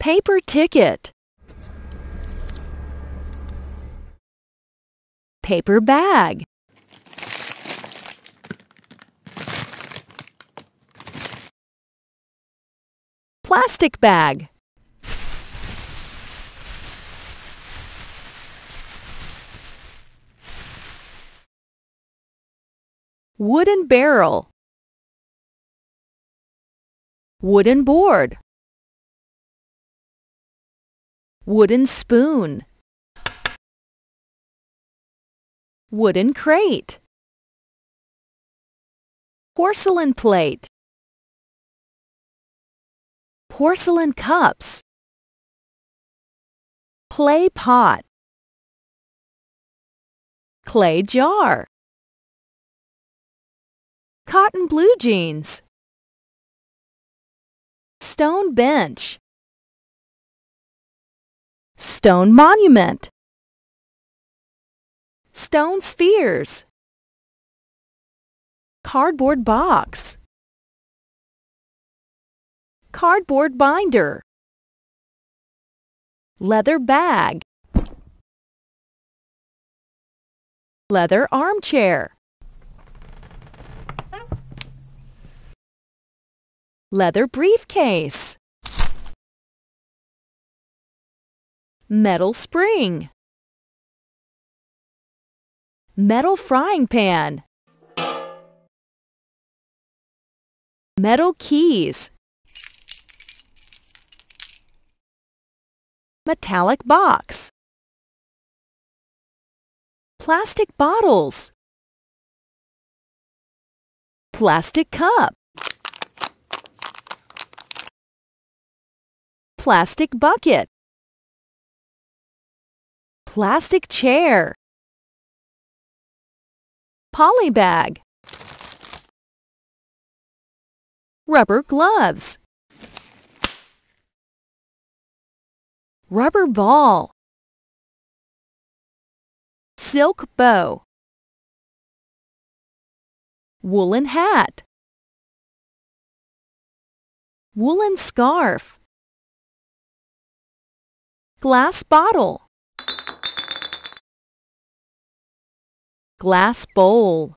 Paper ticket. Paper bag. Plastic bag. Wooden barrel. Wooden board wooden spoon, wooden crate, porcelain plate, porcelain cups, clay pot, clay jar, cotton blue jeans, stone bench, Stone monument. Stone spheres. Cardboard box. Cardboard binder. Leather bag. Leather armchair. Leather briefcase. metal spring, metal frying pan, metal keys, metallic box, plastic bottles, plastic cup, plastic bucket, Plastic chair. poly bag, Rubber gloves. Rubber ball. Silk bow. Woolen hat. Woolen scarf. Glass bottle. glass bowl